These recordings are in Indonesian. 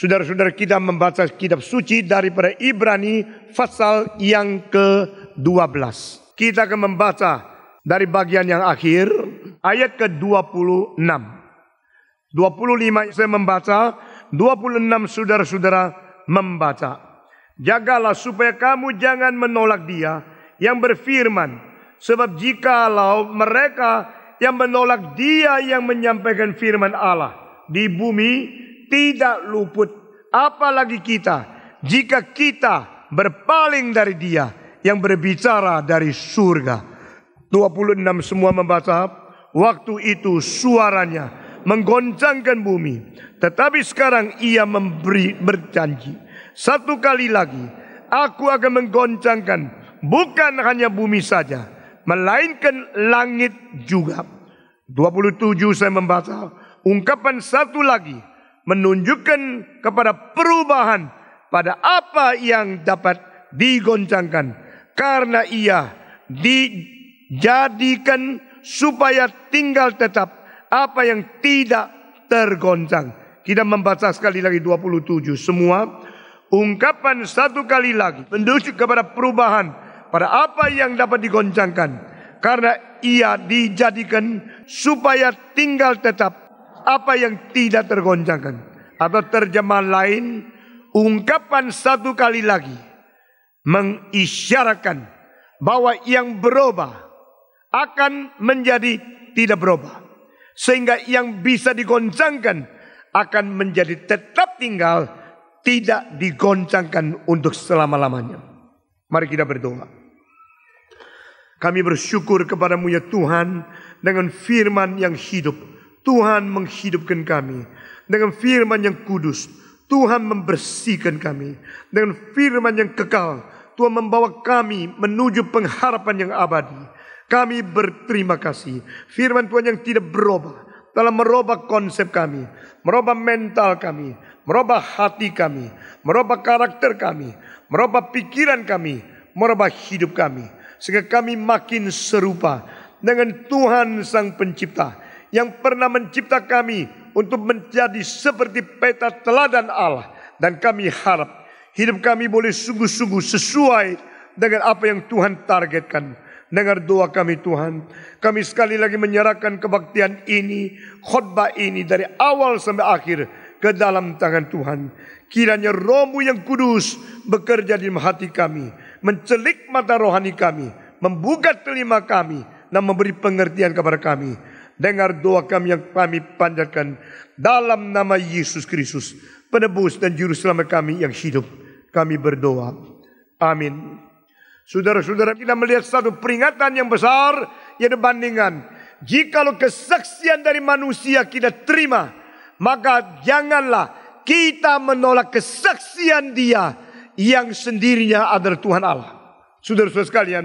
saudara-saudara kita membaca kitab suci daripada Ibrani pasal yang ke-12. Kita akan membaca dari bagian yang akhir ayat ke-26. 25 saya membaca, 26 saudara-saudara membaca. Jagalah supaya kamu jangan menolak dia yang berfirman. Sebab jikalau mereka yang menolak dia yang menyampaikan firman Allah di bumi tidak luput. Apalagi kita jika kita berpaling dari dia yang berbicara dari surga. 26 semua membaca waktu itu suaranya menggoncangkan bumi. Tetapi sekarang ia memberi berjanji. Satu kali lagi aku akan menggoncangkan bukan hanya bumi saja. Melainkan langit juga. 27 saya membaca ungkapan satu lagi menunjukkan kepada perubahan pada apa yang dapat digoncangkan karena ia dijadikan supaya tinggal tetap apa yang tidak tergoncang. Kita membaca sekali lagi 27 semua ungkapan satu kali lagi menunjuk kepada perubahan pada apa yang dapat digoncangkan karena ia dijadikan supaya tinggal tetap apa yang tidak tergoncangkan. Atau terjemahan lain, ungkapan satu kali lagi mengisyaratkan bahwa yang berubah akan menjadi tidak berubah. Sehingga yang bisa digoncangkan akan menjadi tetap tinggal tidak digoncangkan untuk selama-lamanya. Mari kita berdoa. Kami bersyukur kepadamu ya Tuhan dengan firman yang hidup Tuhan menghidupkan kami dengan firman yang kudus. Tuhan membersihkan kami dengan firman yang kekal. Tuhan membawa kami menuju pengharapan yang abadi. Kami berterima kasih. Firman Tuhan yang tidak berubah dalam merubah konsep kami, merubah mental kami, merubah hati kami, merubah karakter kami, merubah pikiran kami, merubah hidup kami, sehingga kami makin serupa dengan Tuhan Sang Pencipta yang pernah mencipta kami untuk menjadi seperti peta teladan Allah. Dan kami harap hidup kami boleh sungguh-sungguh sesuai dengan apa yang Tuhan targetkan. Dengar doa kami Tuhan. Kami sekali lagi menyerahkan kebaktian ini, khotbah ini dari awal sampai akhir ke dalam tangan Tuhan. Kiranya rohmu yang kudus bekerja di hati kami. Mencelik mata rohani kami. Membuka telinga kami. Dan memberi pengertian kepada kami Dengar doa kami yang kami panjatkan dalam nama Yesus Kristus, penebus dan juru selamat kami yang hidup. Kami berdoa. Amin. Saudara-saudara kita melihat satu peringatan yang besar yaitu bandingan. Jikalau kesaksian dari manusia kita terima, maka janganlah kita menolak kesaksian dia yang sendirinya adalah Tuhan Allah. Saudara-saudara sekalian,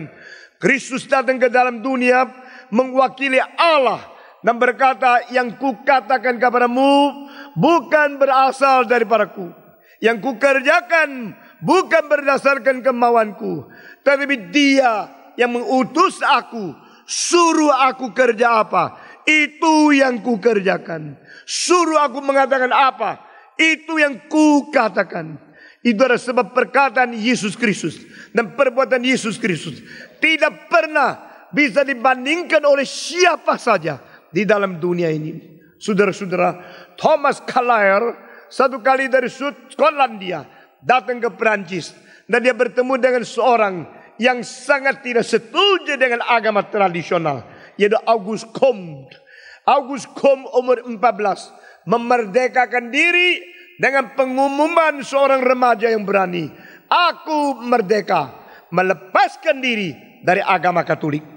Kristus datang ke dalam dunia mewakili Allah dan berkata yang kukatakan kepadamu bukan berasal daripadaku. Yang kukerjakan bukan berdasarkan kemauanku. Tetapi dia yang mengutus aku. Suruh aku kerja apa. Itu yang kukerjakan. Suruh aku mengatakan apa. Itu yang kukatakan. Itu adalah sebab perkataan Yesus Kristus. Dan perbuatan Yesus Kristus. Tidak pernah bisa dibandingkan oleh siapa saja di dalam dunia ini. Saudara-saudara, Thomas Carlyle satu kali dari Skotlandia datang ke Perancis dan dia bertemu dengan seorang yang sangat tidak setuju dengan agama tradisional yaitu August Comte. August Comte umur 14 memerdekakan diri dengan pengumuman seorang remaja yang berani. Aku merdeka melepaskan diri dari agama Katolik.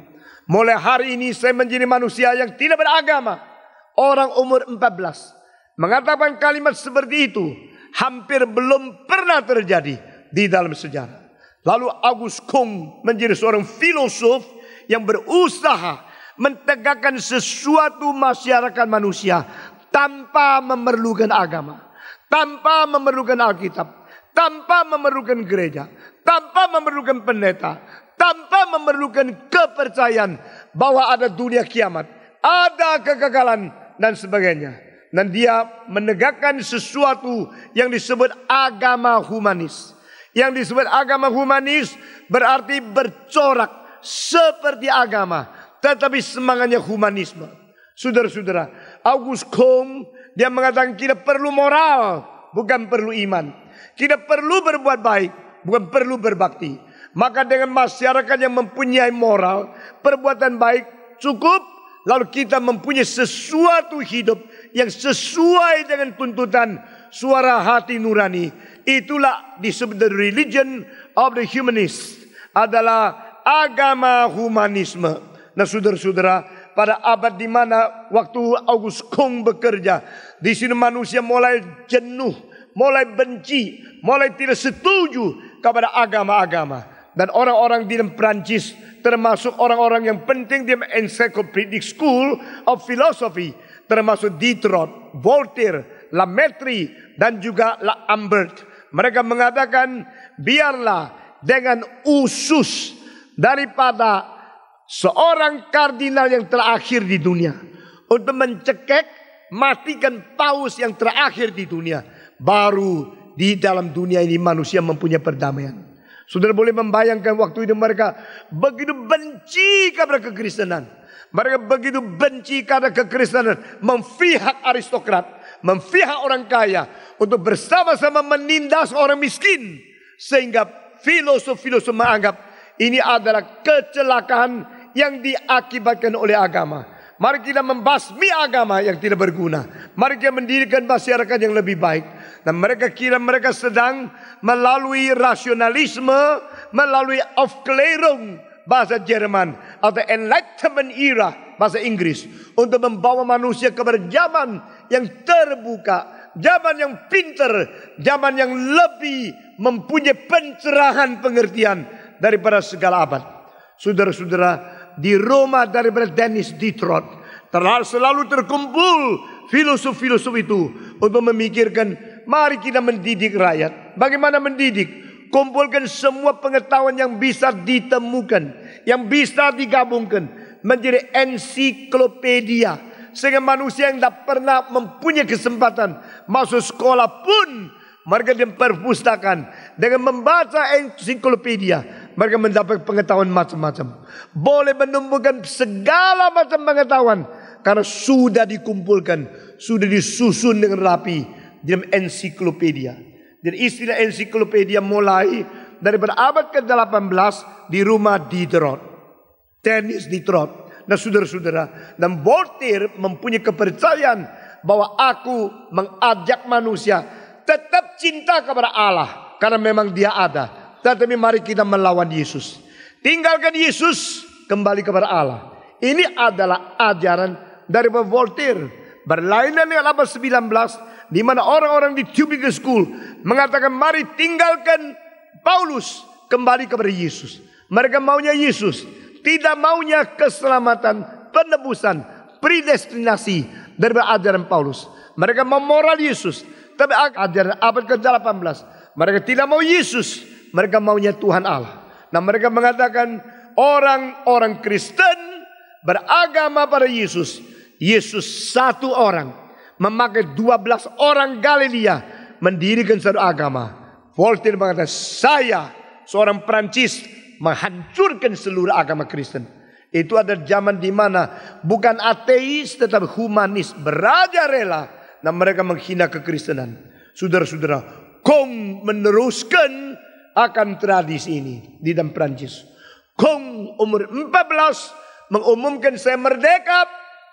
Mulai hari ini saya menjadi manusia yang tidak beragama. Orang umur 14 mengatakan kalimat seperti itu hampir belum pernah terjadi di dalam sejarah. Lalu Agus Kung menjadi seorang filosof yang berusaha mentegakkan sesuatu masyarakat manusia tanpa memerlukan agama, tanpa memerlukan Alkitab, tanpa memerlukan gereja, tanpa memerlukan pendeta, tanpa memerlukan kepercayaan bahwa ada dunia kiamat, ada kegagalan dan sebagainya. Dan dia menegakkan sesuatu yang disebut agama humanis. Yang disebut agama humanis berarti bercorak seperti agama. Tetapi semangatnya humanisme. Saudara-saudara, August Comte dia mengatakan kita perlu moral, bukan perlu iman. Kita perlu berbuat baik, bukan perlu berbakti. Maka dengan masyarakat yang mempunyai moral, perbuatan baik cukup. Lalu kita mempunyai sesuatu hidup yang sesuai dengan tuntutan suara hati nurani. Itulah disebut the religion of the humanist. Adalah agama humanisme. Nah saudara-saudara, pada abad di mana waktu August Kong bekerja, di sini manusia mulai jenuh, mulai benci, mulai tidak setuju kepada agama-agama dan orang-orang di Perancis termasuk orang-orang yang penting di Encyclopedic School of Philosophy termasuk Diderot, Voltaire, Lametri dan juga La Lambert. Mereka mengatakan biarlah dengan usus daripada seorang kardinal yang terakhir di dunia untuk mencekek matikan paus yang terakhir di dunia baru di dalam dunia ini manusia mempunyai perdamaian Saudara boleh membayangkan waktu itu mereka begitu benci kepada kekristenan. Mereka begitu benci karena kekristenan. Memfihak aristokrat. Memfihak orang kaya. Untuk bersama-sama menindas orang miskin. Sehingga filosof-filosof menganggap ini adalah kecelakaan yang diakibatkan oleh agama. Mari kita membasmi agama yang tidak berguna. Mari kita mendirikan masyarakat yang lebih baik. Dan mereka kira mereka sedang melalui rasionalisme, melalui Aufklärung bahasa Jerman atau Enlightenment era bahasa Inggris untuk membawa manusia kepada zaman yang terbuka, zaman yang pinter, zaman yang lebih mempunyai pencerahan pengertian daripada segala abad. Saudara-saudara, di Roma daripada Dennis Diderot terlalu selalu terkumpul filosof-filosof itu untuk memikirkan Mari kita mendidik rakyat. Bagaimana mendidik? Kumpulkan semua pengetahuan yang bisa ditemukan, yang bisa digabungkan menjadi ensiklopedia sehingga manusia yang tidak pernah mempunyai kesempatan masuk sekolah pun mereka diperpustakan dengan membaca ensiklopedia mereka mendapat pengetahuan macam-macam boleh menumbuhkan segala macam pengetahuan karena sudah dikumpulkan sudah disusun dengan rapi di dalam ensiklopedia. Dan istilah ensiklopedia mulai dari berabad ke-18 di rumah Diderot. Tenis Diderot. Nah saudara-saudara, dan Voltaire mempunyai kepercayaan bahwa aku mengajak manusia tetap cinta kepada Allah. Karena memang dia ada. Tetapi mari kita melawan Yesus. Tinggalkan Yesus, kembali kepada Allah. Ini adalah ajaran dari Voltaire. Berlainan dengan abad 19 di mana orang-orang di Tubigus School mengatakan mari tinggalkan Paulus kembali kepada Yesus. Mereka maunya Yesus, tidak maunya keselamatan, penebusan, predestinasi dari ajaran Paulus. Mereka mau moral Yesus, tapi ajaran abad ke-18 mereka tidak mau Yesus, mereka maunya Tuhan Allah. Nah, mereka mengatakan orang-orang Kristen beragama pada Yesus. Yesus satu orang memakai 12 orang Galilea mendirikan satu agama. Voltaire mengatakan saya seorang Prancis menghancurkan seluruh agama Kristen. Itu ada zaman di mana bukan ateis tetapi humanis beraja rela dan mereka menghina kekristenan. Saudara-saudara, Kong meneruskan akan tradisi ini di dalam Prancis. Kong umur 14 mengumumkan saya merdeka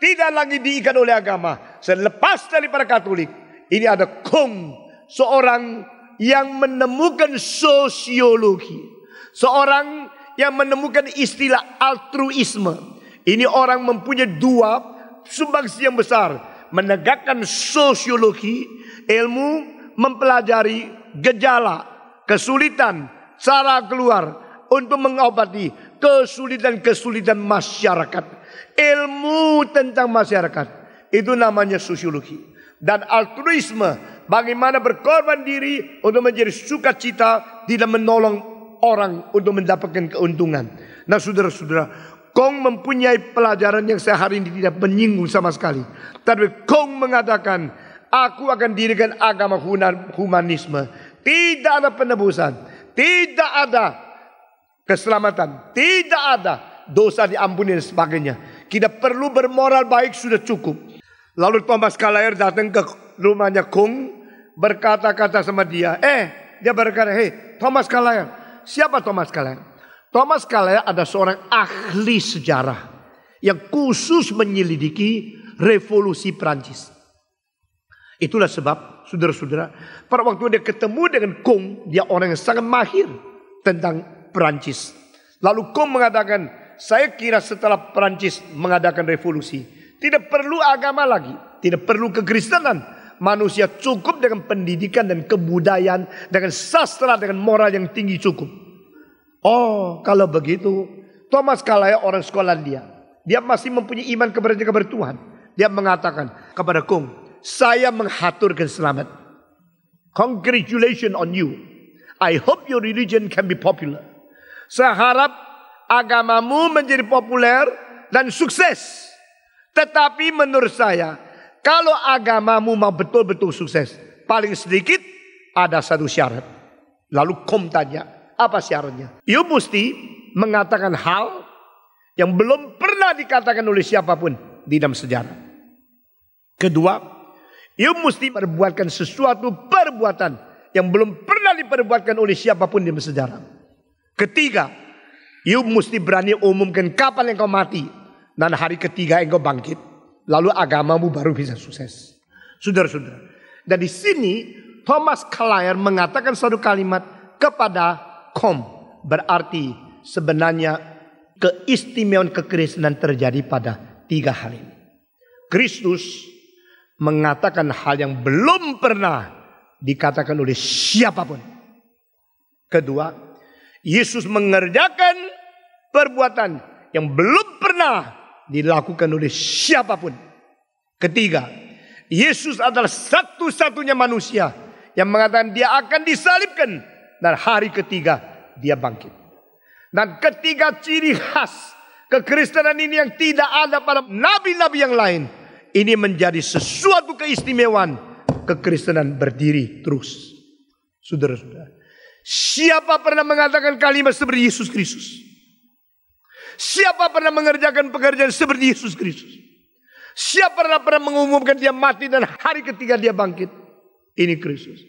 tidak lagi diikat oleh agama. Selepas daripada Katolik, ini ada Kung, seorang yang menemukan sosiologi, seorang yang menemukan istilah altruisme. Ini orang mempunyai dua sumbangsi yang besar, menegakkan sosiologi, ilmu mempelajari gejala, kesulitan, cara keluar untuk mengobati kesulitan-kesulitan masyarakat ilmu tentang masyarakat. Itu namanya sosiologi. Dan altruisme, bagaimana berkorban diri untuk menjadi sukacita tidak menolong orang untuk mendapatkan keuntungan. Nah saudara-saudara, Kong mempunyai pelajaran yang sehari ini tidak menyinggung sama sekali. Tapi Kong mengatakan, aku akan dirikan agama humanisme. Tidak ada penebusan. Tidak ada keselamatan. Tidak ada dosa diampuni dan sebagainya. Kita perlu bermoral baik sudah cukup. Lalu Thomas Kalair datang ke rumahnya Kung berkata-kata sama dia. Eh, dia berkata, "Hei, Thomas Kalair. Siapa Thomas Kalair?" Thomas Kalair ada seorang ahli sejarah yang khusus menyelidiki revolusi Prancis. Itulah sebab saudara-saudara, pada waktu dia ketemu dengan Kung, dia orang yang sangat mahir tentang Prancis. Lalu Kung mengatakan, saya kira setelah Perancis mengadakan revolusi, tidak perlu agama lagi, tidak perlu kekristenan. Manusia cukup dengan pendidikan dan kebudayaan, dengan sastra, dengan moral yang tinggi cukup. Oh, kalau begitu, Thomas Kalaya orang sekolah dia dia masih mempunyai iman kepada kepada Tuhan. Dia mengatakan kepada Kong, saya menghaturkan selamat. Congratulations on you. I hope your religion can be popular. Saya harap agamamu menjadi populer dan sukses. Tetapi menurut saya, kalau agamamu mau betul-betul sukses, paling sedikit ada satu syarat. Lalu kom tanya, apa syaratnya? You mesti mengatakan hal yang belum pernah dikatakan oleh siapapun di dalam sejarah. Kedua, you mesti perbuatkan sesuatu perbuatan yang belum pernah diperbuatkan oleh siapapun di dalam sejarah. Ketiga, You mesti berani umumkan kapan engkau mati dan hari ketiga engkau bangkit. Lalu agamamu baru bisa sukses. Saudara-saudara. Dan di sini Thomas Kalayer mengatakan satu kalimat kepada kom. Berarti sebenarnya keistimewaan kekristenan terjadi pada tiga hal ini. Kristus mengatakan hal yang belum pernah dikatakan oleh siapapun. Kedua, Yesus mengerjakan perbuatan yang belum pernah dilakukan oleh siapapun. Ketiga, Yesus adalah satu-satunya manusia yang mengatakan dia akan disalibkan dan hari ketiga dia bangkit. Dan ketiga ciri khas kekristenan ini yang tidak ada pada nabi-nabi yang lain. Ini menjadi sesuatu keistimewaan kekristenan berdiri terus. Saudara-saudara, siapa pernah mengatakan kalimat seperti Yesus Kristus? Siapa pernah mengerjakan pekerjaan seperti Yesus Kristus? Siapa pernah pernah mengumumkan dia mati dan hari ketiga dia bangkit? Ini Kristus.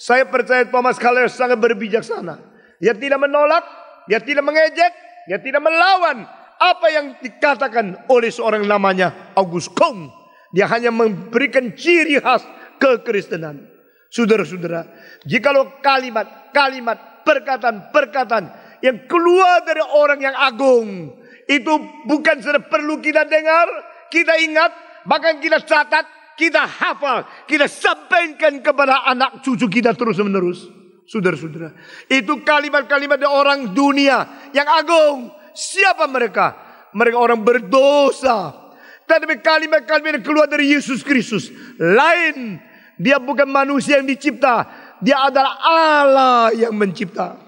Saya percaya Thomas Keller sangat berbijaksana. Dia tidak menolak, dia tidak mengejek, dia tidak melawan apa yang dikatakan oleh seorang namanya August Kong. Dia hanya memberikan ciri khas kekristenan. Saudara-saudara, jikalau kalimat-kalimat perkataan-perkataan yang keluar dari orang yang agung. Itu bukan sudah perlu kita dengar, kita ingat, bahkan kita catat, kita hafal, kita sampaikan kepada anak cucu kita terus menerus. Saudara-saudara, itu kalimat-kalimat dari orang dunia yang agung. Siapa mereka? Mereka orang berdosa. Tetapi kalimat-kalimat yang keluar dari Yesus Kristus lain. Dia bukan manusia yang dicipta, dia adalah Allah yang mencipta.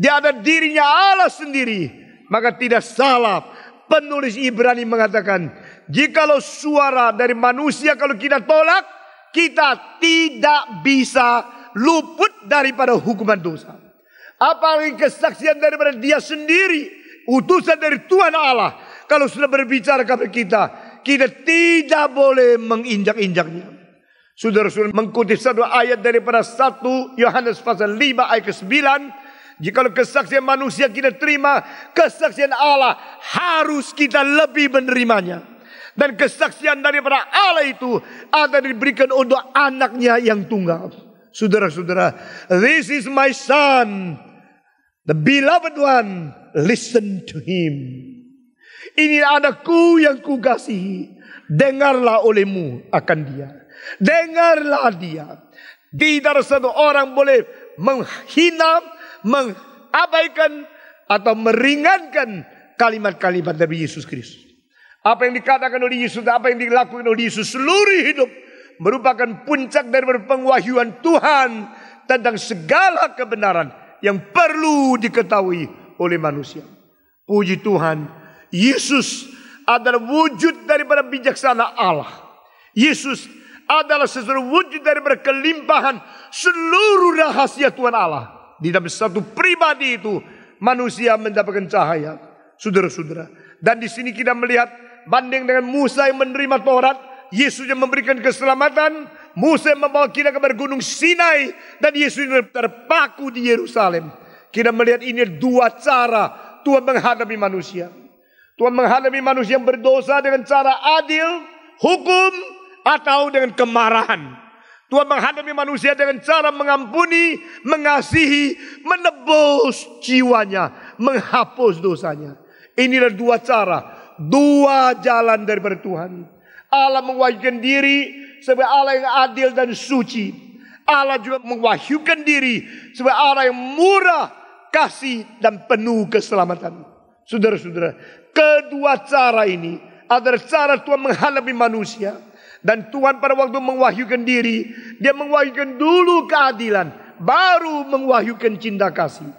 Di atas dirinya Allah sendiri. Maka tidak salah penulis Ibrani mengatakan, jikalau suara dari manusia kalau kita tolak, kita tidak bisa luput daripada hukuman dosa. Apalagi kesaksian daripada dia sendiri, utusan dari Tuhan Allah. Kalau sudah berbicara kepada kita, kita tidak boleh menginjak-injaknya. Saudara-saudara mengkutip satu ayat daripada 1 Yohanes pasal 5 ayat ke 9 Jikalau kesaksian manusia kita terima, kesaksian Allah harus kita lebih menerimanya. Dan kesaksian daripada Allah itu akan diberikan untuk anaknya yang tunggal. Saudara-saudara, this is my son, the beloved one, listen to him. Ini anakku yang kukasihi, dengarlah olehmu akan dia. Dengarlah dia. Tidak satu orang boleh menghina, mengabaikan atau meringankan kalimat-kalimat dari Yesus Kristus. Apa yang dikatakan oleh Yesus, apa yang dilakukan oleh Yesus seluruh hidup merupakan puncak dari pengwahyuan Tuhan tentang segala kebenaran yang perlu diketahui oleh manusia. Puji Tuhan, Yesus adalah wujud daripada bijaksana Allah. Yesus adalah sesuatu wujud daripada kelimpahan seluruh rahasia Tuhan Allah. Di dalam satu pribadi itu manusia mendapatkan cahaya. Saudara-saudara. Dan di sini kita melihat banding dengan Musa yang menerima Taurat. Yesus yang memberikan keselamatan. Musa yang membawa kita kepada gunung Sinai. Dan Yesus yang terpaku di Yerusalem. Kita melihat ini dua cara Tuhan menghadapi manusia. Tuhan menghadapi manusia yang berdosa dengan cara adil, hukum, atau dengan kemarahan. Tuhan menghadapi manusia dengan cara mengampuni, mengasihi, menebus jiwanya, menghapus dosanya. Inilah dua cara, dua jalan dari Tuhan. Allah mewahyukan diri sebagai Allah yang adil dan suci. Allah juga mewahyukan diri sebagai Allah yang murah, kasih dan penuh keselamatan. Saudara-saudara, kedua cara ini adalah cara Tuhan menghadapi manusia dan Tuhan pada waktu mewahyukan diri, dia mewahyukan dulu keadilan, baru mewahyukan cinta kasih.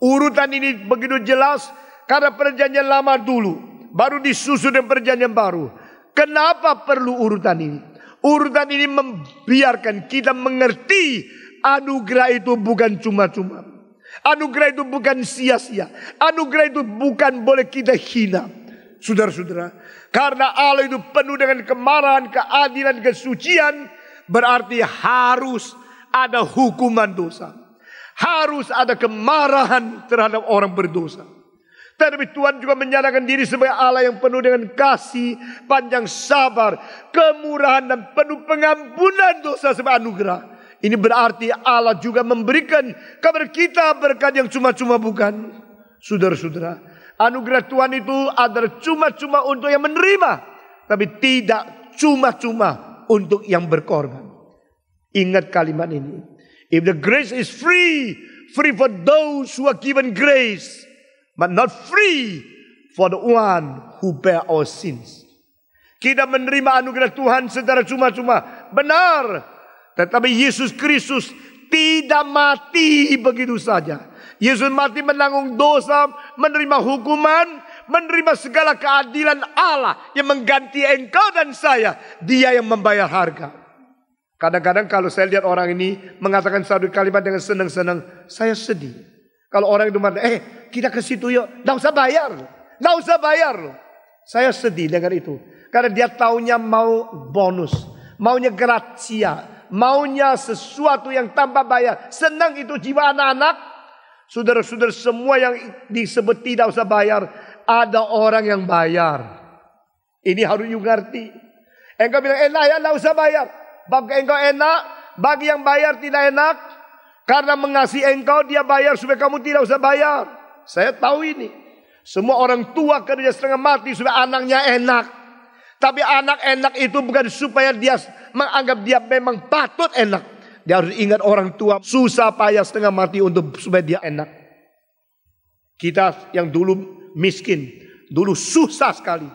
Urutan ini begitu jelas karena perjanjian lama dulu, baru disusun dengan perjanjian baru. Kenapa perlu urutan ini? Urutan ini membiarkan kita mengerti anugerah itu bukan cuma-cuma. Anugerah itu bukan sia-sia. Anugerah itu bukan boleh kita hina saudara-saudara. Karena Allah itu penuh dengan kemarahan, keadilan, kesucian. Berarti harus ada hukuman dosa. Harus ada kemarahan terhadap orang berdosa. Tetapi Tuhan juga menyatakan diri sebagai Allah yang penuh dengan kasih, panjang sabar, kemurahan dan penuh pengampunan dosa sebagai anugerah. Ini berarti Allah juga memberikan kabar kita berkat yang cuma-cuma bukan. Saudara-saudara, Anugerah Tuhan itu adalah cuma-cuma untuk yang menerima. Tapi tidak cuma-cuma untuk yang berkorban. Ingat kalimat ini. If the grace is free, free for those who are given grace. But not free for the one who bear our sins. Kita menerima anugerah Tuhan secara cuma-cuma. Benar. Tetapi Yesus Kristus tidak mati begitu saja. Yesus mati menanggung dosa, menerima hukuman, menerima segala keadilan Allah yang mengganti engkau dan saya. Dia yang membayar harga. Kadang-kadang kalau saya lihat orang ini mengatakan satu kalimat dengan senang-senang, saya sedih. Kalau orang itu mati, eh kita ke situ yuk, nggak usah bayar, nggak usah bayar. Saya sedih dengan itu. Karena dia taunya mau bonus, maunya gratia, maunya sesuatu yang tanpa bayar. Senang itu jiwa anak-anak, Saudara-saudara semua yang disebut tidak usah bayar. Ada orang yang bayar. Ini harus you ngerti. Engkau bilang enak ya tidak usah bayar. Bagi engkau enak. Bagi yang bayar tidak enak. Karena mengasihi engkau dia bayar supaya kamu tidak usah bayar. Saya tahu ini. Semua orang tua kerja setengah mati supaya anaknya enak. Tapi anak enak itu bukan supaya dia menganggap dia memang patut enak. Dia harus ingat orang tua susah payah setengah mati untuk supaya dia enak. Kita yang dulu miskin, dulu susah sekali.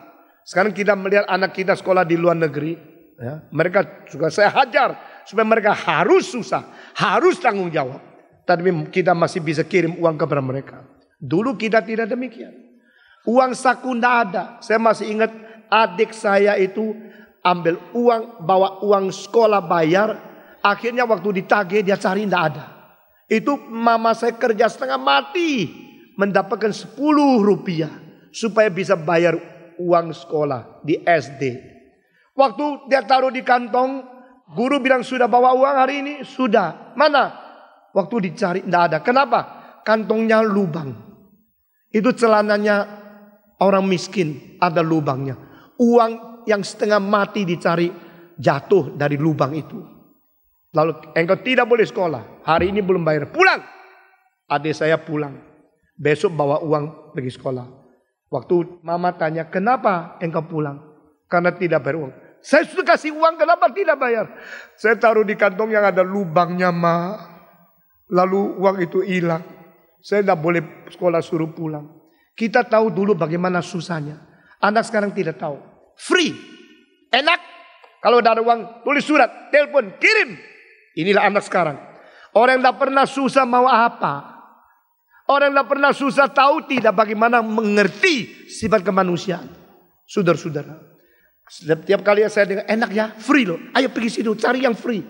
Sekarang kita melihat anak kita sekolah di luar negeri, ya, mereka juga saya hajar supaya mereka harus susah, harus tanggung jawab. Tapi kita masih bisa kirim uang kepada mereka. Dulu kita tidak demikian. Uang saku tidak ada. Saya masih ingat adik saya itu ambil uang, bawa uang sekolah bayar Akhirnya waktu ditagih dia cari tidak ada. Itu mama saya kerja setengah mati. Mendapatkan 10 rupiah. Supaya bisa bayar uang sekolah di SD. Waktu dia taruh di kantong. Guru bilang sudah bawa uang hari ini? Sudah. Mana? Waktu dicari tidak ada. Kenapa? Kantongnya lubang. Itu celananya orang miskin. Ada lubangnya. Uang yang setengah mati dicari jatuh dari lubang itu. Lalu engkau tidak boleh sekolah. Hari ini belum bayar. Pulang. Adik saya pulang. Besok bawa uang pergi sekolah. Waktu mama tanya, kenapa engkau pulang? Karena tidak bayar uang. Saya sudah kasih uang, kenapa tidak bayar? Saya taruh di kantong yang ada lubangnya, ma. Lalu uang itu hilang. Saya tidak boleh sekolah suruh pulang. Kita tahu dulu bagaimana susahnya. Anak sekarang tidak tahu. Free. Enak. Kalau ada uang, tulis surat, telepon, kirim. Inilah anak sekarang. Orang yang tidak pernah susah mau apa. Orang yang tidak pernah susah tahu tidak bagaimana mengerti sifat kemanusiaan. Saudara-saudara. Setiap kali saya dengar enak ya free loh. Ayo pergi situ cari yang free.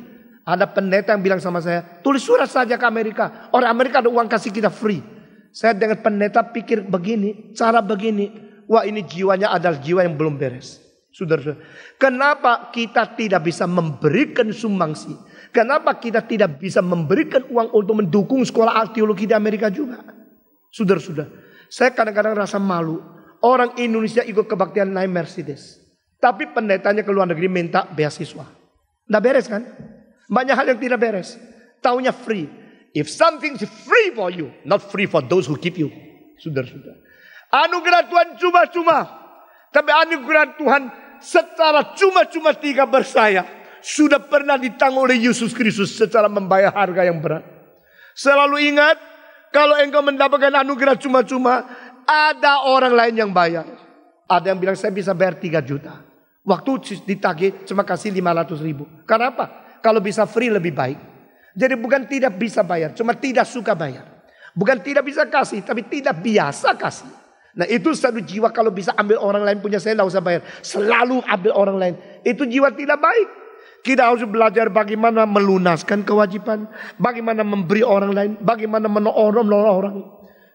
Ada pendeta yang bilang sama saya tulis surat saja ke Amerika. Orang Amerika ada uang kasih kita free. Saya dengar pendeta pikir begini, cara begini. Wah ini jiwanya adalah jiwa yang belum beres. Sudah, sudah. kenapa kita tidak bisa memberikan sumbangsi? Kenapa kita tidak bisa memberikan uang untuk mendukung sekolah arkeologi di Amerika juga? Sudah-sudah. Saya kadang-kadang rasa malu. Orang Indonesia ikut kebaktian naik Mercedes. Tapi pendetanya ke luar negeri minta beasiswa. Tidak beres kan? Banyak hal yang tidak beres. Taunya free. If something is free for you, not free for those who keep you. Sudah-sudah. Anugerah Tuhan cuma-cuma. Tapi anugerah Tuhan secara cuma-cuma tiga bersayap sudah pernah ditanggung oleh Yesus Kristus secara membayar harga yang berat. Selalu ingat, kalau engkau mendapatkan anugerah cuma-cuma, ada orang lain yang bayar. Ada yang bilang saya bisa bayar 3 juta. Waktu ditagih cuma kasih 500 ribu. Karena apa? Kalau bisa free lebih baik. Jadi bukan tidak bisa bayar, cuma tidak suka bayar. Bukan tidak bisa kasih, tapi tidak biasa kasih. Nah itu satu jiwa kalau bisa ambil orang lain punya saya tidak usah bayar. Selalu ambil orang lain. Itu jiwa tidak baik. Kita harus belajar bagaimana melunaskan kewajiban, bagaimana memberi orang lain, bagaimana menolong orang.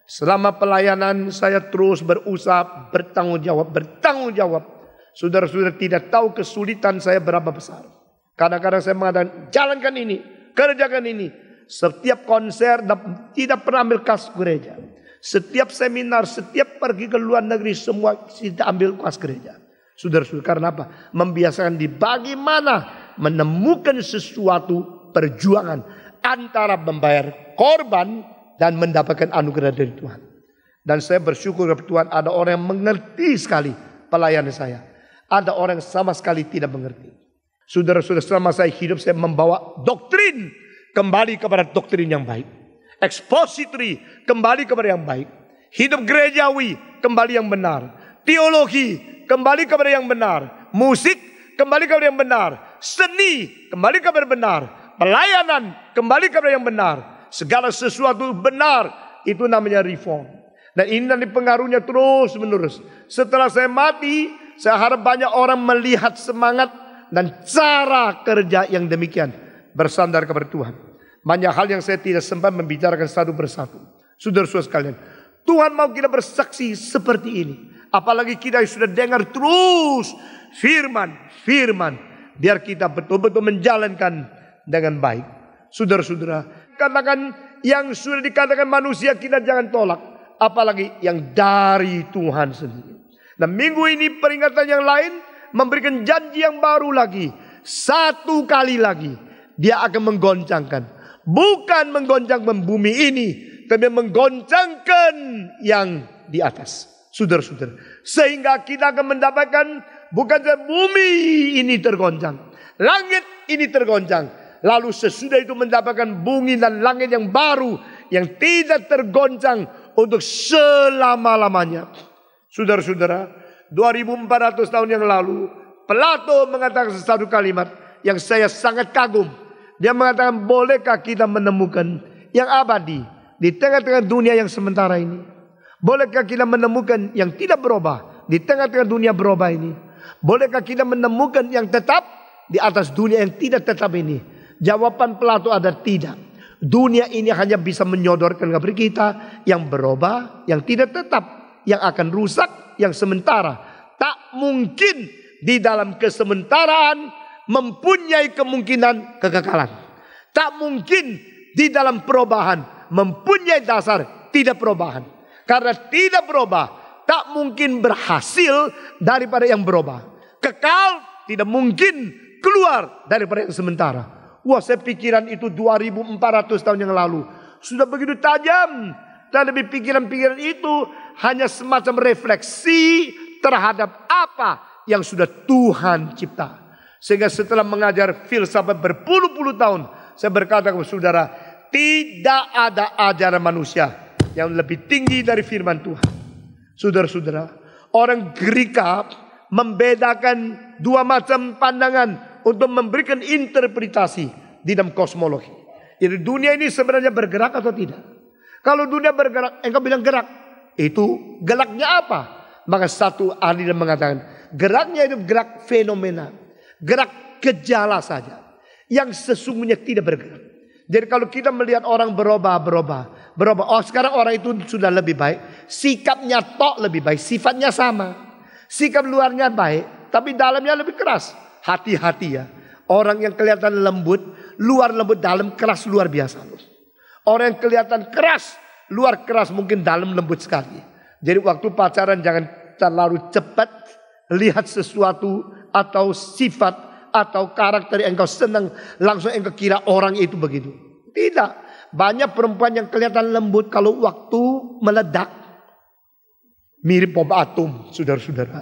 Selama pelayanan saya terus berusaha bertanggung jawab, bertanggung jawab. Saudara-saudara tidak tahu kesulitan saya berapa besar. Kadang-kadang saya mengatakan, jalankan ini, kerjakan ini. Setiap konser tidak pernah ambil kas gereja. Setiap seminar, setiap pergi ke luar negeri semua tidak ambil kas gereja. Saudara-saudara karena apa? Membiasakan di bagaimana menemukan sesuatu perjuangan antara membayar korban dan mendapatkan anugerah dari Tuhan. Dan saya bersyukur kepada Tuhan ada orang yang mengerti sekali pelayanan saya. Ada orang yang sama sekali tidak mengerti. Saudara-saudara selama saya hidup saya membawa doktrin kembali kepada doktrin yang baik. Expository kembali kepada yang baik. Hidup gerejawi kembali yang benar. Teologi kembali kepada yang benar. Musik kembali kepada yang benar seni kembali kepada benar, pelayanan kembali kepada yang benar, segala sesuatu benar itu namanya reform. Dan ini nanti pengaruhnya terus menerus. Setelah saya mati, saya harap banyak orang melihat semangat dan cara kerja yang demikian bersandar kepada Tuhan. Banyak hal yang saya tidak sempat membicarakan satu persatu. Saudara-saudara sekalian, Tuhan mau kita bersaksi seperti ini. Apalagi kita yang sudah dengar terus firman, firman, biar kita betul-betul menjalankan dengan baik. Saudara-saudara, katakan yang sudah dikatakan manusia kita jangan tolak, apalagi yang dari Tuhan sendiri. Nah, minggu ini peringatan yang lain memberikan janji yang baru lagi. Satu kali lagi dia akan menggoncangkan, bukan menggoncangkan bumi ini, tapi menggoncangkan yang di atas. Saudara-saudara, sehingga kita akan mendapatkan bukan bumi ini tergoncang, langit ini tergoncang. Lalu sesudah itu mendapatkan bumi dan langit yang baru yang tidak tergoncang untuk selama-lamanya. Saudara-saudara, 2400 tahun yang lalu Plato mengatakan satu kalimat yang saya sangat kagum. Dia mengatakan bolehkah kita menemukan yang abadi di tengah-tengah dunia yang sementara ini? Bolehkah kita menemukan yang tidak berubah di tengah-tengah dunia berubah ini? Bolehkah kita menemukan yang tetap di atas dunia yang tidak tetap ini? Jawaban Plato ada tidak. Dunia ini hanya bisa menyodorkan kepada kita yang berubah, yang tidak tetap, yang akan rusak, yang sementara. Tak mungkin di dalam kesementaraan mempunyai kemungkinan kekekalan. Tak mungkin di dalam perubahan mempunyai dasar tidak perubahan. Karena tidak berubah, tak mungkin berhasil daripada yang berubah kekal tidak mungkin keluar dari yang sementara. Wah saya pikiran itu 2400 tahun yang lalu. Sudah begitu tajam. Dan lebih pikiran-pikiran itu hanya semacam refleksi terhadap apa yang sudah Tuhan cipta. Sehingga setelah mengajar filsafat berpuluh-puluh tahun. Saya berkata kepada saudara. Tidak ada ajaran manusia yang lebih tinggi dari firman Tuhan. Saudara-saudara. Orang Gerika membedakan dua macam pandangan untuk memberikan interpretasi di dalam kosmologi. Jadi dunia ini sebenarnya bergerak atau tidak? Kalau dunia bergerak, engkau bilang gerak. Itu gelaknya apa? Maka satu ahli yang mengatakan, geraknya itu gerak fenomena. Gerak gejala saja. Yang sesungguhnya tidak bergerak. Jadi kalau kita melihat orang berubah, berubah, berubah. Oh sekarang orang itu sudah lebih baik. Sikapnya tok lebih baik. Sifatnya sama. Sikap luarnya baik, tapi dalamnya lebih keras. Hati-hati ya. Orang yang kelihatan lembut, luar lembut, dalam keras luar biasa. Orang yang kelihatan keras, luar keras mungkin dalam lembut sekali. Jadi waktu pacaran jangan terlalu cepat lihat sesuatu atau sifat atau karakter yang engkau senang langsung engkau kira orang itu begitu. Tidak. Banyak perempuan yang kelihatan lembut kalau waktu meledak Mirip bom atom, saudara-saudara.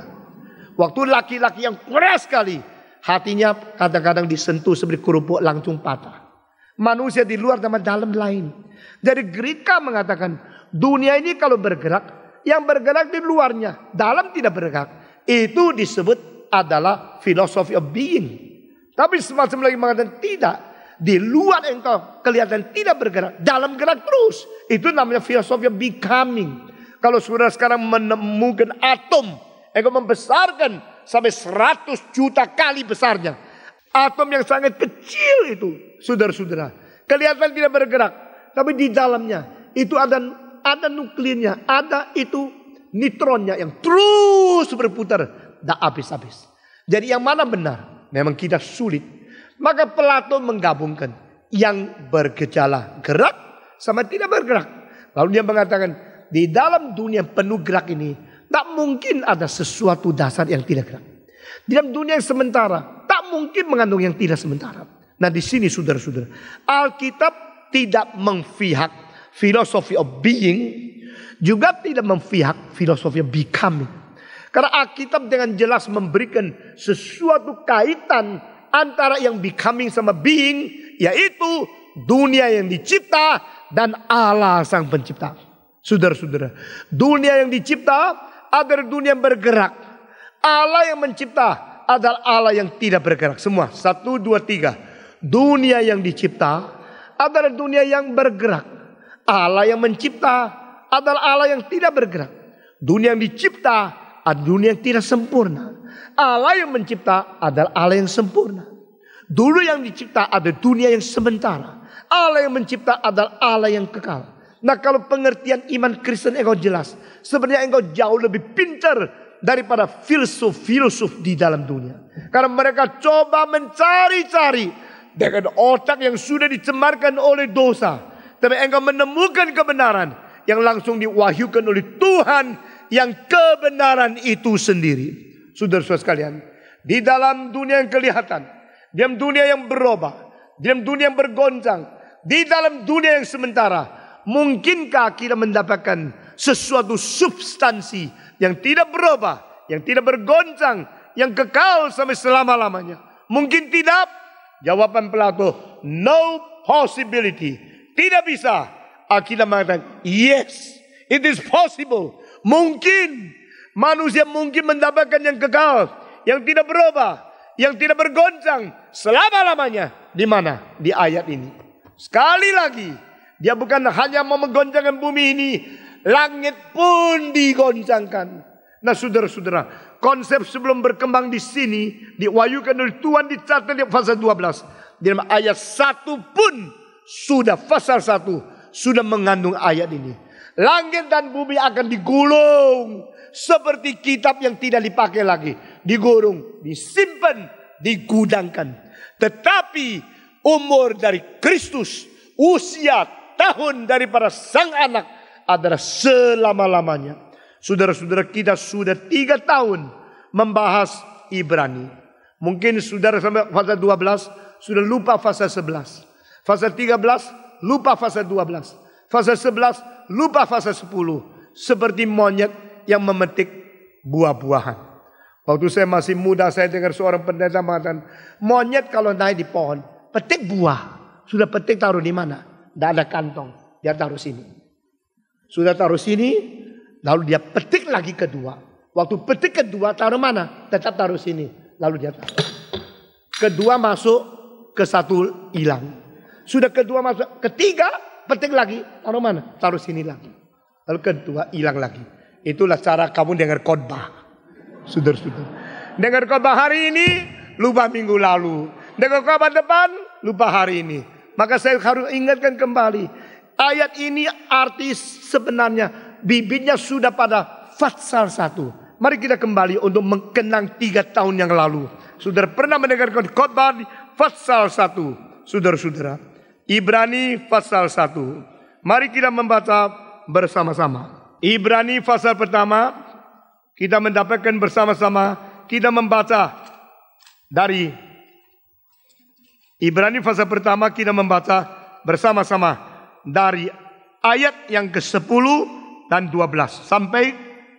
Waktu laki-laki yang keras sekali, hatinya kadang-kadang disentuh seperti kerupuk langsung patah. Manusia di luar sama dalam lain. Jadi Gerika mengatakan, dunia ini kalau bergerak, yang bergerak di luarnya, dalam tidak bergerak. Itu disebut adalah philosophy of being. Tapi semacam lagi mengatakan tidak. Di luar engkau kelihatan tidak bergerak. Dalam gerak terus. Itu namanya filosofi becoming. Kalau saudara sekarang menemukan atom, ego membesarkan sampai 100 juta kali besarnya. Atom yang sangat kecil itu, saudara-saudara. Kelihatan tidak bergerak, tapi di dalamnya itu ada ada nuklirnya, ada itu nitronnya yang terus berputar, tidak habis-habis. Jadi yang mana benar? Memang kita sulit. Maka Plato menggabungkan yang bergejala gerak sama tidak bergerak. Lalu dia mengatakan di dalam dunia yang penuh gerak ini tak mungkin ada sesuatu dasar yang tidak gerak. Di dalam dunia yang sementara tak mungkin mengandung yang tidak sementara. Nah di sini saudara-saudara Alkitab tidak memfihak filosofi of being juga tidak memfihak filosofi of becoming. Karena Alkitab dengan jelas memberikan sesuatu kaitan antara yang becoming sama being yaitu dunia yang dicipta dan Allah sang pencipta. Saudara-saudara, dunia yang dicipta adalah dunia bergerak. Allah yang mencipta adalah Allah yang tidak bergerak. Semua, satu, dua, tiga. Dunia yang dicipta adalah dunia yang bergerak. Allah yang mencipta adalah Allah yang tidak bergerak. Dunia yang dicipta adalah dunia yang tidak sempurna. Allah yang mencipta adalah Allah yang sempurna. Dulu yang dicipta adalah dunia yang sementara. Allah yang mencipta adalah Allah yang kekal. Nah kalau pengertian iman Kristen engkau jelas. Sebenarnya engkau jauh lebih pintar daripada filsuf-filsuf di dalam dunia. Karena mereka coba mencari-cari dengan otak yang sudah dicemarkan oleh dosa. Tapi engkau menemukan kebenaran yang langsung diwahyukan oleh Tuhan yang kebenaran itu sendiri. Saudara-saudara sekalian, di dalam dunia yang kelihatan, di dalam dunia yang berubah, di dalam dunia yang bergoncang, di dalam dunia yang sementara, mungkinkah kita mendapatkan sesuatu substansi yang tidak berubah, yang tidak bergoncang, yang kekal sampai selama-lamanya? Mungkin tidak. Jawaban Plato, no possibility. Tidak bisa. Akhirnya mengatakan, yes, it is possible. Mungkin manusia mungkin mendapatkan yang kekal, yang tidak berubah, yang tidak bergoncang selama-lamanya. Di mana? Di ayat ini. Sekali lagi, dia bukan hanya mau menggoncangkan bumi ini, langit pun digoncangkan. Nah saudara-saudara, konsep sebelum berkembang di sini diwayukan oleh Tuhan dicatat di pasal 12. Di dalam ayat 1 pun sudah pasal 1 sudah mengandung ayat ini. Langit dan bumi akan digulung seperti kitab yang tidak dipakai lagi, digurung, disimpan, digudangkan. Tetapi umur dari Kristus, usia tahun daripada sang anak adalah selama-lamanya. Saudara-saudara kita sudah tiga tahun membahas Ibrani. Mungkin saudara sampai fase 12 sudah lupa fase 11. Fase 13 lupa fase 12. Fase 11 lupa fase 10. Seperti monyet yang memetik buah-buahan. Waktu saya masih muda saya dengar seorang pendeta mengatakan monyet kalau naik di pohon petik buah. Sudah petik taruh di mana? Tidak ada kantong. Dia taruh sini. Sudah taruh sini. Lalu dia petik lagi kedua. Waktu petik kedua taruh mana? Tetap taruh sini. Lalu dia taruh. Kedua masuk ke satu hilang. Sudah kedua masuk. Ketiga petik lagi. Taruh mana? Taruh sini lagi. Lalu kedua hilang lagi. Itulah cara kamu dengar khotbah. sudah sudah Dengar khotbah hari ini, lupa minggu lalu. Dengar khotbah depan, lupa hari ini. Maka saya harus ingatkan kembali. Ayat ini artis sebenarnya bibitnya sudah pada Fatsal 1. Mari kita kembali untuk mengenang tiga tahun yang lalu. Sudah pernah mendengarkan khotbah di Fatsal 1. Saudara-saudara. Ibrani Fatsal 1. Mari kita membaca bersama-sama. Ibrani pasal pertama kita mendapatkan bersama-sama kita membaca dari Ibrani fase pertama kita membaca bersama-sama dari ayat yang ke-10 dan 12 sampai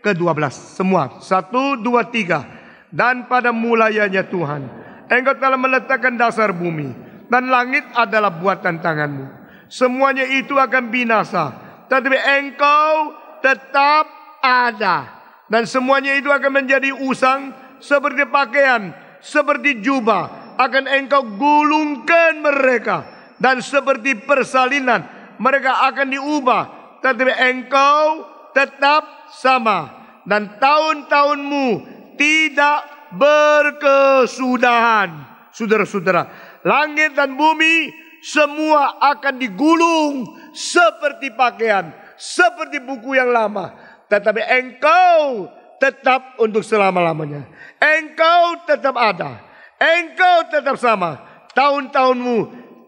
ke-12 semua. satu dua tiga dan pada mulainya Tuhan engkau telah meletakkan dasar bumi dan langit adalah buatan tanganmu. Semuanya itu akan binasa, tetapi engkau tetap ada dan semuanya itu akan menjadi usang seperti pakaian, seperti jubah akan engkau gulungkan mereka dan seperti persalinan mereka akan diubah tetapi engkau tetap sama dan tahun-tahunmu tidak berkesudahan saudara-saudara langit dan bumi semua akan digulung seperti pakaian seperti buku yang lama tetapi engkau tetap untuk selama-lamanya engkau tetap ada Engkau tetap sama. Tahun-tahunmu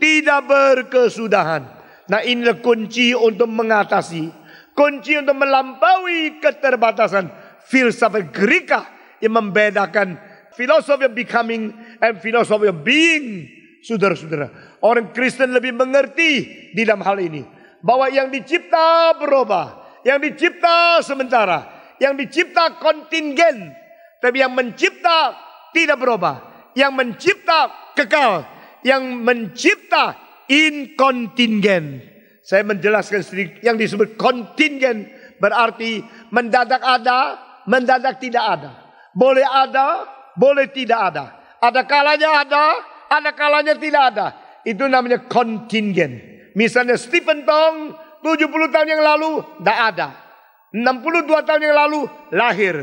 tidak berkesudahan. Nah inilah kunci untuk mengatasi. Kunci untuk melampaui keterbatasan. Filsafat Gerika yang membedakan filosofi becoming and filosofi being. Saudara-saudara, orang Kristen lebih mengerti di dalam hal ini. Bahwa yang dicipta berubah. Yang dicipta sementara. Yang dicipta kontingen. Tapi yang mencipta tidak berubah yang mencipta kekal, yang mencipta inkontingen. Saya menjelaskan sedikit yang disebut kontingen berarti mendadak ada, mendadak tidak ada. Boleh ada, boleh tidak ada. Ada kalanya ada, ada kalanya tidak ada. Itu namanya kontingen. Misalnya Stephen Tong 70 tahun yang lalu tidak ada. 62 tahun yang lalu lahir.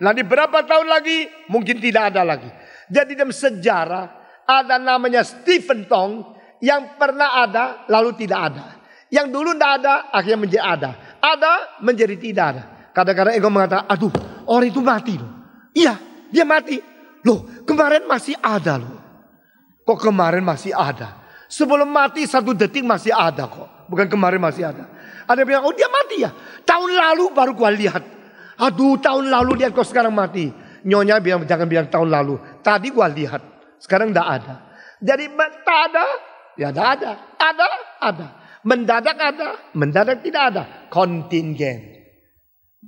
Nanti berapa tahun lagi mungkin tidak ada lagi. Jadi dalam sejarah ada namanya Stephen Tong yang pernah ada lalu tidak ada. Yang dulu tidak ada akhirnya menjadi ada. Ada menjadi tidak ada. Kadang-kadang ego mengatakan, aduh orang itu mati loh. Iya dia mati. Loh kemarin masih ada loh. Kok kemarin masih ada? Sebelum mati satu detik masih ada kok. Bukan kemarin masih ada. Ada yang bilang, oh dia mati ya. Tahun lalu baru gua lihat. Aduh tahun lalu lihat kok sekarang mati. Nyonya bilang, jangan bilang tahun lalu. Tadi gua lihat, sekarang tidak ada. Jadi tak ada, ya tidak ada. Ada, ada. Mendadak ada, mendadak tidak ada. Kontingen.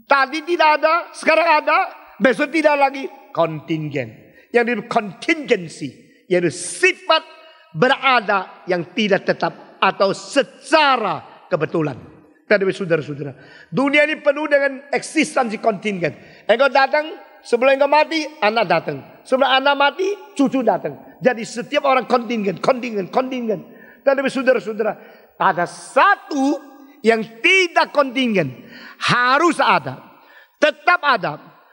Tadi tidak ada, sekarang ada, besok tidak lagi. Kontingen. Yang itu kontingensi, yaitu sifat berada yang tidak tetap atau secara kebetulan. Tadi saudara-saudara, dunia ini penuh dengan eksistensi kontingen. Engkau datang, sebelum engkau mati, anak datang. Sebelah anak mati, cucu datang. Jadi setiap orang kontingen, kontingen, kontingen. Dan lebih saudara-saudara, ada satu yang tidak kontingen. Harus ada. Tetap ada.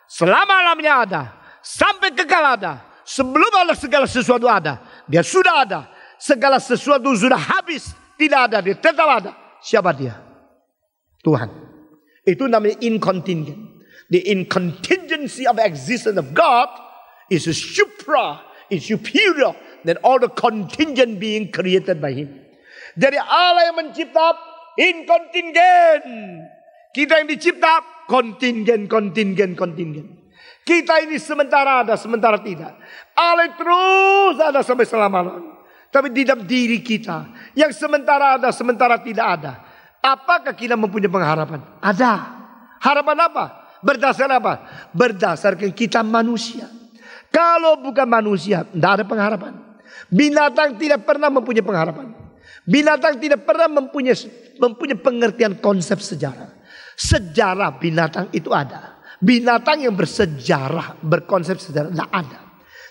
Selama-lamanya ada. Sampai kekal ada. Sebelum Allah segala sesuatu ada. Dia sudah ada. Segala sesuatu sudah habis. Tidak ada dia. Tetap ada. Siapa dia? Tuhan. Itu namanya incontingent. The incontingency of existence of God is supra, is superior than all the contingent being created by Him. Jadi Allah yang mencipta in contingent, Kita yang dicipta contingent, contingent, contingent. Kita ini sementara ada, sementara tidak. Allah terus ada sampai selama lama. Tapi di dalam diri kita yang sementara ada, sementara tidak ada. Apakah kita mempunyai pengharapan? Ada. Harapan apa? Berdasar apa? Berdasarkan kita manusia. Kalau bukan manusia, tidak ada pengharapan. Binatang tidak pernah mempunyai pengharapan. Binatang tidak pernah mempunyai mempunyai pengertian konsep sejarah. Sejarah binatang itu ada. Binatang yang bersejarah, berkonsep sejarah tidak ada.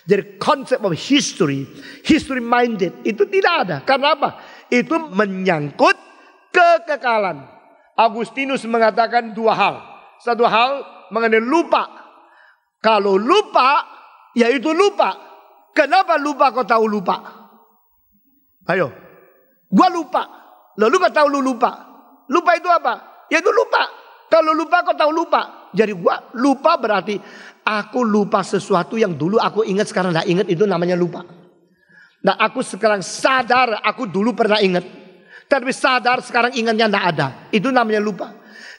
Jadi konsep of history, history minded itu tidak ada. Karena apa? Itu menyangkut kekekalan. Agustinus mengatakan dua hal. Satu hal mengenai lupa. Kalau lupa yaitu lupa. Kenapa lupa kau tahu lupa? Ayo. Gua lupa. Lalu kau tahu lu lupa. Lupa itu apa? ya itu lupa. Kalau lupa kau tahu lupa. Jadi gua lupa berarti aku lupa sesuatu yang dulu aku ingat sekarang tidak ingat itu namanya lupa. Nah aku sekarang sadar aku dulu pernah ingat. Tapi sadar sekarang ingatnya tidak ada. Itu namanya lupa.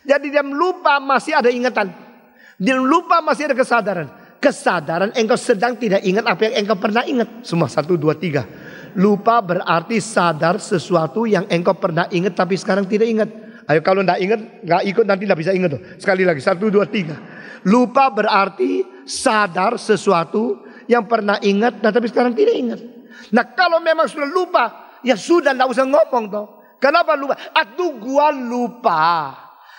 Jadi dia lupa masih ada ingatan. dia lupa masih ada kesadaran kesadaran engkau sedang tidak ingat apa yang engkau pernah ingat. Semua satu, dua, tiga. Lupa berarti sadar sesuatu yang engkau pernah ingat tapi sekarang tidak ingat. Ayo kalau tidak ingat, nggak ikut nanti tidak bisa ingat. Tuh. Sekali lagi, satu, dua, tiga. Lupa berarti sadar sesuatu yang pernah ingat nah, tapi sekarang tidak ingat. Nah kalau memang sudah lupa, ya sudah tidak usah ngomong toh. Kenapa lupa? Aku gua lupa.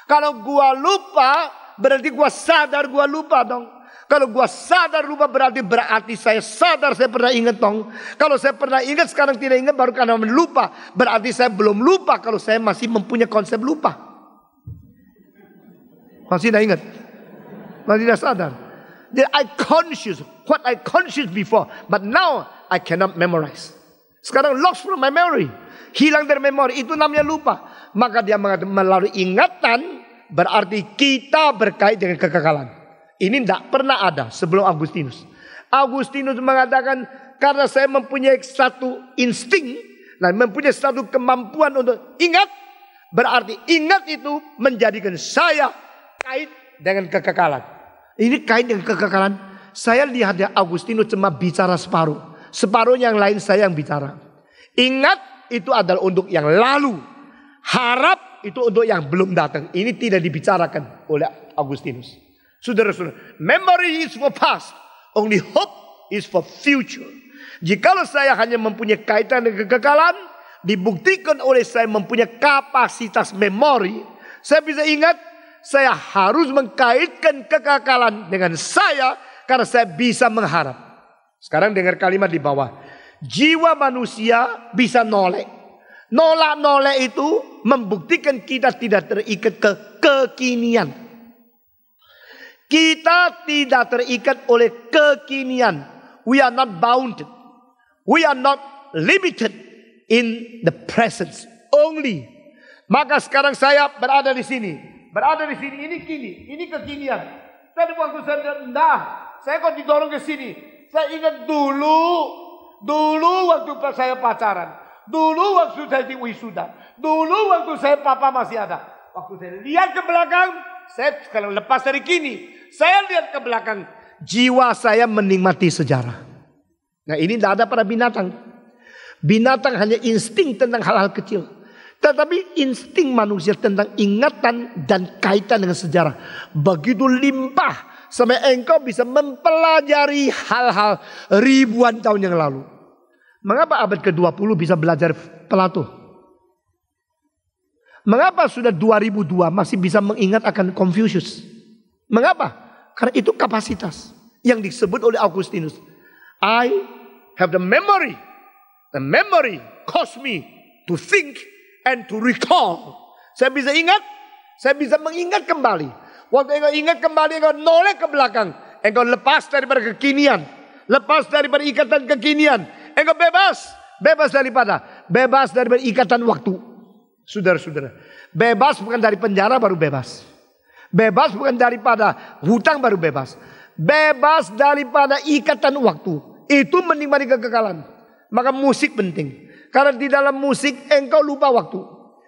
Kalau gua lupa, berarti gua sadar gua lupa dong. Kalau gua sadar lupa berarti berarti saya sadar saya pernah ingat dong. Kalau saya pernah ingat sekarang tidak ingat baru karena lupa. Berarti saya belum lupa kalau saya masih mempunyai konsep lupa. Masih tidak ingat. Masih tidak sadar. Then I conscious what I conscious before, but now I cannot memorize. Sekarang lost from my memory. Hilang dari memori itu namanya lupa. Maka dia melalui ingatan berarti kita berkait dengan kekekalan. Ini tidak pernah ada sebelum Agustinus. Agustinus mengatakan karena saya mempunyai satu insting nah mempunyai satu kemampuan untuk ingat. Berarti ingat itu menjadikan saya kait dengan kekekalan. Ini kait dengan kekekalan. Saya lihat ya Agustinus cuma bicara separuh. Separuh yang lain saya yang bicara. Ingat itu adalah untuk yang lalu. Harap itu untuk yang belum datang. Ini tidak dibicarakan oleh Agustinus. Saudara-saudara, memory is for past. Only hope is for future. Jikalau saya hanya mempunyai kaitan dengan kekekalan, dibuktikan oleh saya mempunyai kapasitas memori, saya bisa ingat, saya harus mengkaitkan kekekalan dengan saya karena saya bisa mengharap. Sekarang dengar kalimat di bawah. Jiwa manusia bisa noleh. Nolak-noleh itu membuktikan kita tidak terikat ke kekinian. Kita tidak terikat oleh kekinian. We are not bound. We are not limited in the presence only. Maka sekarang saya berada di sini. Berada di sini. Ini kini. Ini kekinian. Tadi waktu saya rendah. Saya kok didorong ke sini. Saya ingat dulu. Dulu waktu saya pacaran. Dulu waktu saya di wisuda. Dulu waktu saya papa masih ada. Waktu saya lihat ke belakang. Saya sekarang lepas dari kini. Saya lihat ke belakang. Jiwa saya menikmati sejarah. Nah ini tidak ada pada binatang. Binatang hanya insting tentang hal-hal kecil. Tetapi insting manusia tentang ingatan dan kaitan dengan sejarah. Begitu limpah sampai engkau bisa mempelajari hal-hal ribuan tahun yang lalu. Mengapa abad ke-20 bisa belajar Plato? Mengapa sudah 2002 masih bisa mengingat akan Confucius? Mengapa? Karena itu kapasitas yang disebut oleh Augustinus. I have the memory. The memory caused me to think and to recall. Saya bisa ingat, saya bisa mengingat kembali. Waktu engkau ingat kembali, engkau noleh ke belakang. Engkau lepas daripada kekinian. Lepas daripada ikatan kekinian. Engkau bebas. Bebas daripada. Bebas daripada ikatan waktu. Saudara-saudara. Bebas bukan dari penjara baru bebas. Bebas bukan daripada hutang baru bebas. Bebas daripada ikatan waktu. Itu menikmati kekekalan. Maka musik penting. Karena di dalam musik engkau lupa waktu.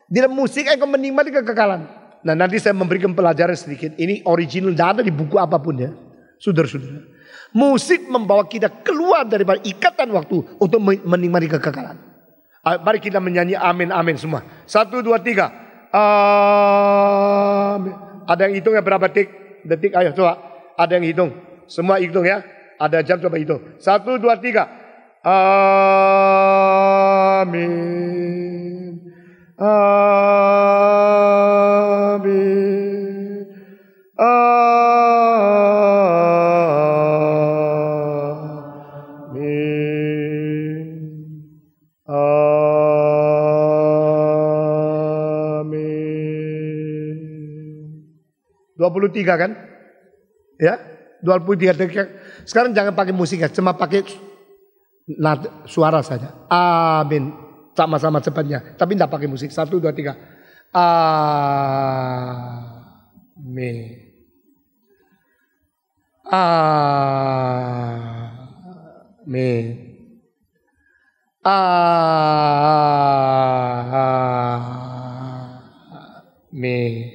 Di dalam musik engkau menikmati kekekalan. Nah nanti saya memberikan pelajaran sedikit. Ini original, tidak ada di buku apapun ya. Saudara-saudara. Musik membawa kita keluar daripada ikatan waktu untuk menikmati kekekalan. Ah, mari kita menyanyi amin amin semua. Satu dua tiga. Amin. Ada yang hitung ya berapa detik? Detik ayo coba. Ada yang hitung. Semua hitung ya. Ada jam coba hitung. Satu, dua, tiga. Amin. Amin. 23 kan? Ya, 23 detik. Sekarang jangan pakai musik ya cuma pakai nada, suara saja. Amin. Sama-sama cepatnya, tapi tidak pakai musik. Satu, dua, tiga. Amin. Amin. Amin.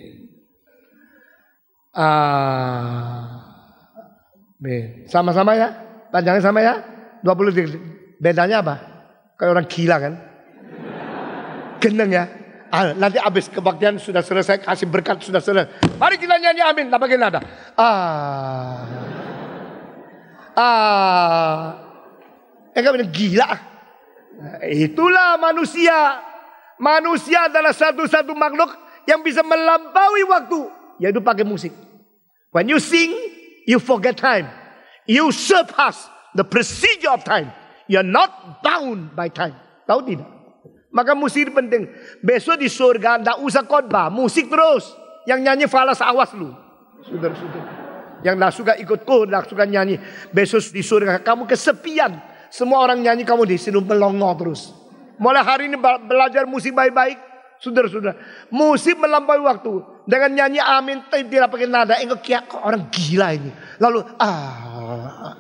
B, ah, sama-sama ya? Panjangnya sama ya? 20 detik. Bedanya apa? Kayak orang gila kan? Geneng ya? Ah, nanti habis kebaktian sudah selesai, kasih berkat sudah selesai. Mari kita nyanyi amin. Tak bagian nada. Ah. Ah. Eh, kan gila. Itulah manusia. Manusia adalah satu-satu makhluk yang bisa melampaui waktu yaitu pakai musik. When you sing, you forget time. You surpass the procedure of time. You're not bound by time. Tahu tidak? Maka musik penting. Besok di surga tidak usah khotbah, musik terus. Yang nyanyi falas awas lu. Sudah sudah. Yang tidak suka ikut kur, tidak suka nyanyi. Besok di surga kamu kesepian. Semua orang nyanyi kamu di sini melongo terus. Mulai hari ini belajar musik baik-baik sudah sudah musik melampaui waktu dengan nyanyi amin tidak pakai nada. Enggak kia kok orang gila ini. Lalu ah,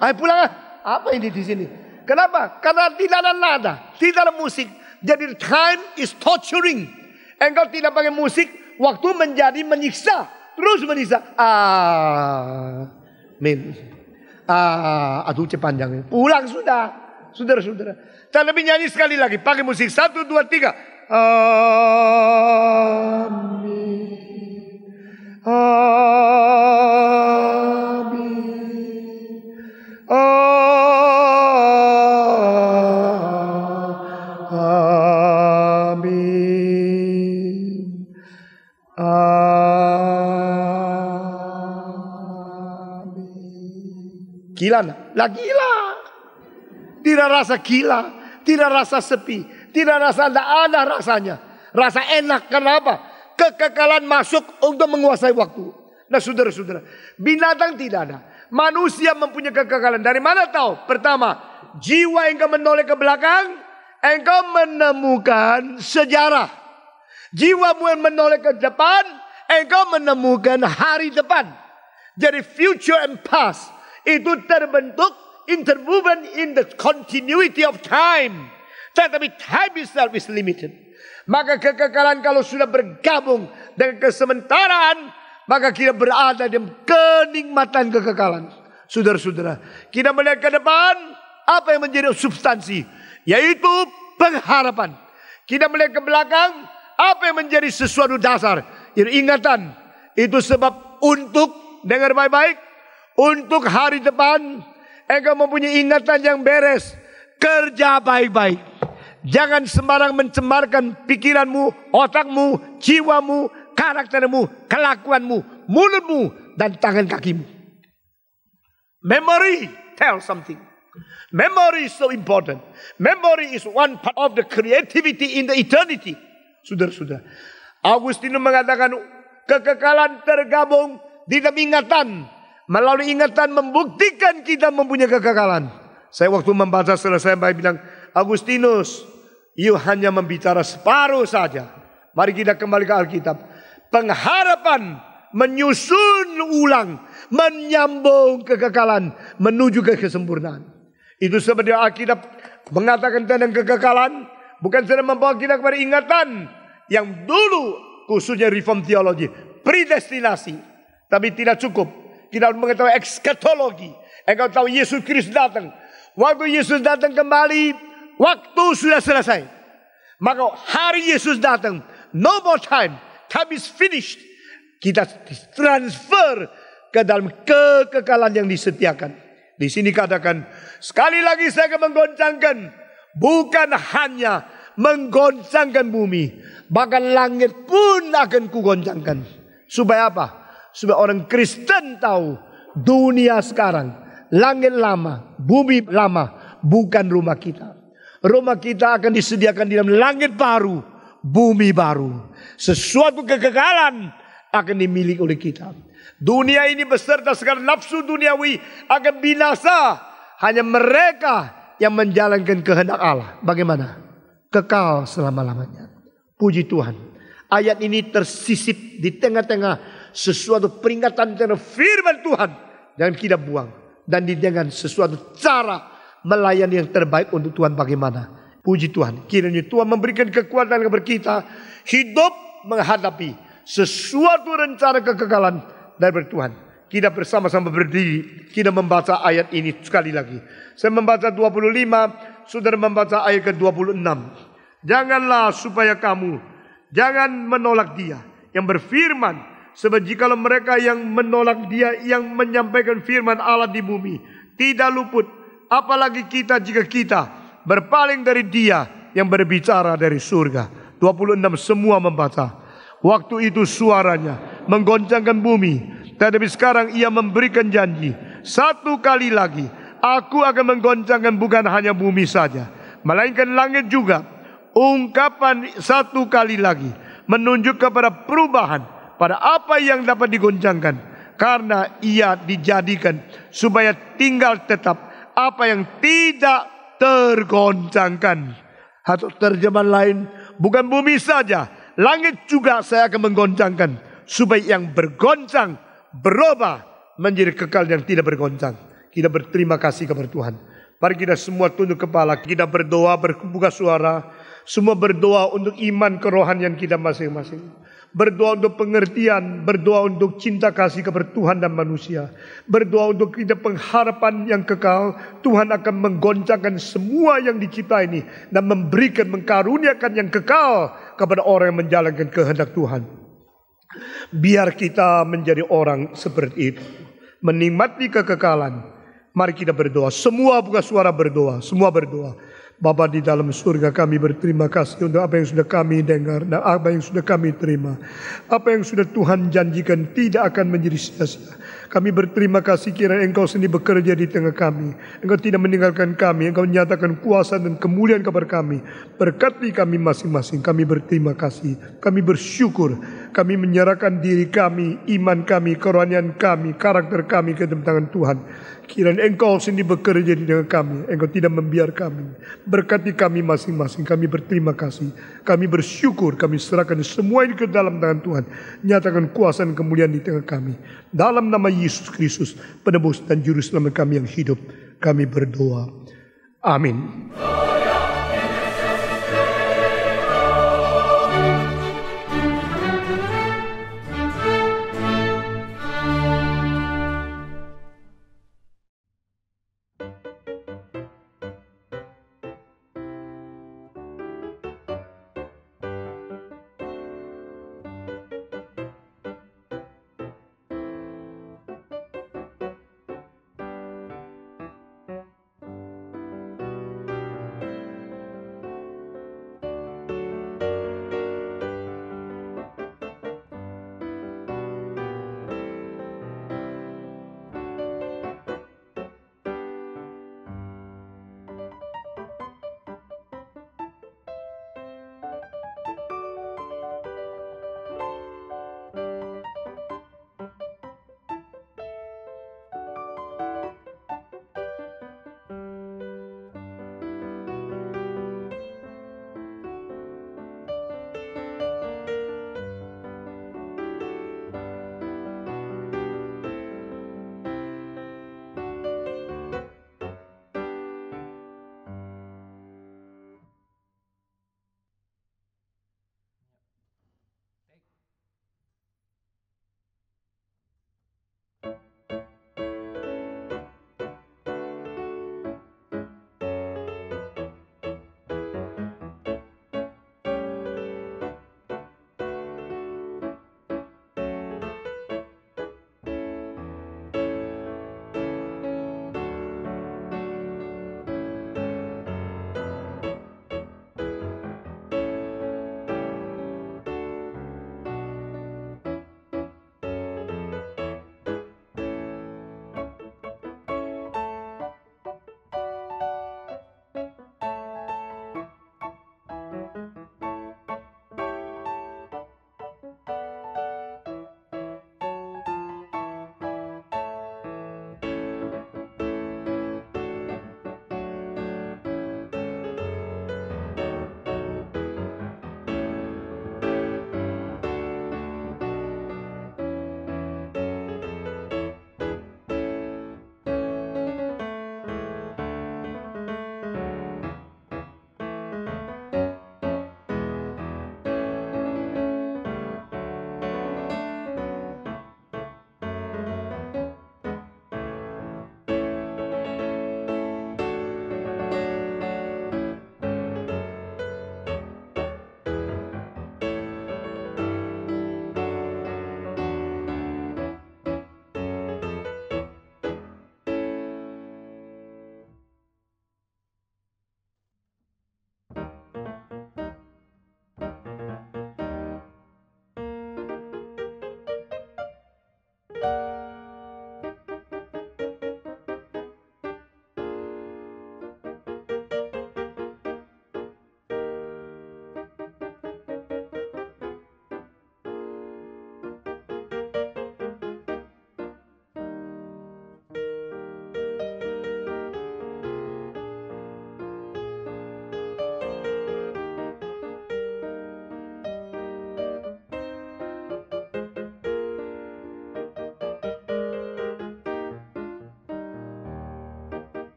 ayo pulang ah. Apa ini di sini? Kenapa? Karena tidak ada nada, tidak ada musik. Jadi time is torturing. Engkau tidak pakai musik, waktu menjadi menyiksa, terus menyiksa. Amin. Ah, aduh panjang. Pulang sudah, sudah saudara Tapi nyanyi sekali lagi, pakai musik satu, dua, tiga. Amin. Amin. Gila, lah gila. Tidak rasa gila, tidak rasa sepi, tidak rasa, tidak ada rasanya. Rasa enak, kenapa? Kekekalan masuk untuk menguasai waktu. Nah saudara-saudara, binatang tidak ada. Manusia mempunyai kekekalan. Dari mana tahu? Pertama, jiwa engkau menoleh ke belakang, engkau menemukan sejarah. Jiwa yang menoleh ke depan, engkau menemukan hari depan. Jadi future and past itu terbentuk interwoven in the continuity of time. Tetapi time itself is limited. Maka kekekalan kalau sudah bergabung dengan kesementaraan, maka kita berada di kenikmatan kekekalan. Saudara-saudara, kita melihat ke depan apa yang menjadi substansi, yaitu pengharapan. Kita melihat ke belakang apa yang menjadi sesuatu dasar, yaitu ingatan. Itu sebab untuk dengar baik-baik, untuk hari depan engkau mempunyai ingatan yang beres, kerja baik-baik. Jangan sembarang mencemarkan pikiranmu, otakmu, jiwamu, karaktermu, kelakuanmu, mulutmu, dan tangan kakimu. Memory tell something. Memory is so important. Memory is one part of the creativity in the eternity. Sudah sudah. Agustinus mengatakan kekekalan tergabung di dalam ingatan. Melalui ingatan membuktikan kita mempunyai kekekalan. Saya waktu membaca selesai saya bilang, Agustinus, ia hanya membicara separuh saja. Mari kita kembali ke Alkitab. Pengharapan menyusun ulang, menyambung kekekalan menuju ke kesempurnaan. Itu sebenarnya Alkitab mengatakan tentang kekekalan bukan sedang membawa kita kepada ingatan yang dulu khususnya reform teologi predestinasi tapi tidak cukup kita harus mengetahui ekskatologi engkau tahu Yesus Kristus datang waktu Yesus datang kembali Waktu sudah selesai. Maka hari Yesus datang. No more time. Time is finished. Kita transfer ke dalam kekekalan yang disetiakan. Di sini katakan, sekali lagi saya akan menggoncangkan. Bukan hanya menggoncangkan bumi. Bahkan langit pun akan kugoncangkan. Supaya apa? Supaya orang Kristen tahu dunia sekarang. Langit lama, bumi lama, bukan rumah kita. Rumah kita akan disediakan di dalam langit baru, bumi baru. Sesuatu kegagalan akan dimiliki oleh kita. Dunia ini beserta segala nafsu duniawi akan binasa. Hanya mereka yang menjalankan kehendak Allah. Bagaimana? Kekal selama-lamanya. Puji Tuhan. Ayat ini tersisip di tengah-tengah sesuatu peringatan dari firman Tuhan. Jangan kita buang. Dan di dengan sesuatu cara melayani yang terbaik untuk Tuhan bagaimana. Puji Tuhan. Kiranya Tuhan memberikan kekuatan kepada kita hidup menghadapi sesuatu rencana kekekalan dari Tuhan. Kita bersama-sama berdiri, kita membaca ayat ini sekali lagi. Saya membaca 25, saudara membaca ayat ke-26. Janganlah supaya kamu jangan menolak dia yang berfirman sebab jikalau mereka yang menolak dia yang menyampaikan firman Allah di bumi tidak luput apalagi kita jika kita berpaling dari dia yang berbicara dari surga. 26 semua membaca. Waktu itu suaranya menggoncangkan bumi. Tetapi sekarang ia memberikan janji. Satu kali lagi aku akan menggoncangkan bukan hanya bumi saja. Melainkan langit juga. Ungkapan satu kali lagi menunjuk kepada perubahan pada apa yang dapat digoncangkan. Karena ia dijadikan supaya tinggal tetap apa yang tidak tergoncangkan. Atau terjemahan lain, bukan bumi saja, langit juga saya akan menggoncangkan. Supaya yang bergoncang berubah menjadi kekal yang tidak bergoncang. Kita berterima kasih kepada Tuhan. Mari kita semua tunduk kepala, kita berdoa, berbuka suara. Semua berdoa untuk iman kerohanian kita masing-masing. Berdoa untuk pengertian, berdoa untuk cinta kasih kepada Tuhan dan manusia. Berdoa untuk kita pengharapan yang kekal. Tuhan akan menggoncangkan semua yang dicipta ini. Dan memberikan, mengkaruniakan yang kekal kepada orang yang menjalankan kehendak Tuhan. Biar kita menjadi orang seperti itu. Menikmati kekekalan. Mari kita berdoa. Semua buka suara berdoa. Semua berdoa. Bapa di dalam surga kami berterima kasih untuk apa yang sudah kami dengar dan apa yang sudah kami terima. Apa yang sudah Tuhan janjikan tidak akan menjadi sia-sia. Kami berterima kasih kira engkau sendiri bekerja di tengah kami. Engkau tidak meninggalkan kami. Engkau menyatakan kuasa dan kemuliaan kepada kami. Berkati kami masing-masing. Kami berterima kasih. Kami bersyukur. Kami menyerahkan diri kami, iman kami, kerohanian kami, karakter kami ke dalam tangan Tuhan. Kiranya engkau sendiri bekerja di dengan kami. Engkau tidak membiar kami. Berkati kami masing-masing. Kami berterima kasih. Kami bersyukur. Kami serahkan semua ini ke dalam tangan Tuhan. Nyatakan kuasa dan kemuliaan di tengah kami. Dalam nama Yesus Kristus. Penebus dan Juru Selamat kami yang hidup. Kami berdoa. Amin.